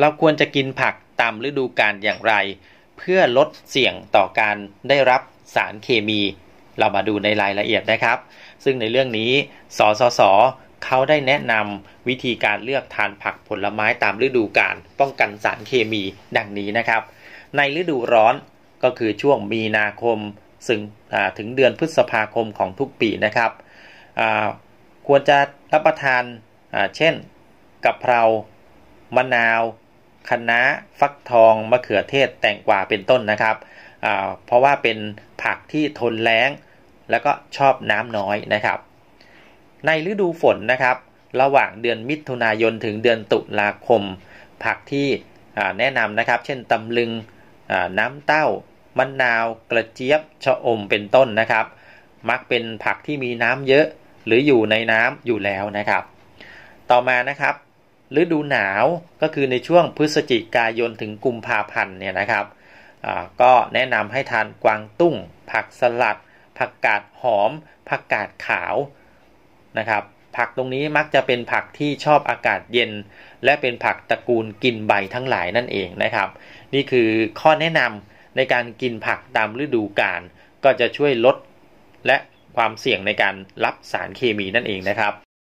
เราควรจะกินผักตามฤดูกาลอย่างไร เพื่อลดเสี่ยงต่อการได้รับสารเคมี เรามาดูในรายละเอียดนะครับ ซึ่งในเรื่องนี้สสสเขาได้แนะนำวิธีการเลือกทานผักผลไม้ตามฤดูกาลป้องกันสารเคมีดังนี้นะครับ ในฤดูร้อนก็คือช่วงมีนาคม ซึ่งถึงเดือนพฤษภาคมของทุกปีนะครับควรจะรับประทานเช่นกะเพรามะนาวคะน้าฟักทองมะเขือเทศแตงกวาเป็นต้นนะครับเพราะว่าเป็นผักที่ทนแล้งแล้วก็ชอบน้ำน้อยนะครับ ในฤดูฝนนะครับ ระหว่างเดือนมิถุนายนถึงเดือนตุลาคม ผักที่แนะนำนะครับ เช่นตำลึงน้ำเต้ามะนนาว กระเจี๊ยบชะอมเป็นต้นนะครับ มักเป็นผักที่มีน้ำเยอะหรืออยู่ในน้ำอยู่แล้วนะครับ ต่อมานะครับฤดูหนาวก็คือในช่วงพฤศจิกายนถึงกุมภาพันธ์เนี่ยนะครับก็แนะนำให้ทานกวางตุ้ง ผักสลัด ผักกาดหอม ผักกาดขาวนะครับ ผักตรงนี้มักจะเป็นผักที่ชอบอากาศเย็น และเป็นผักตระกูลกินใบทั้งหลายนั่นเองนะครับ นี่คือข้อแนะนำในการกินผักตามฤดูกาลก็จะช่วยลดและความเสี่ยงในการรับสารเคมีนั่นเองนะครับ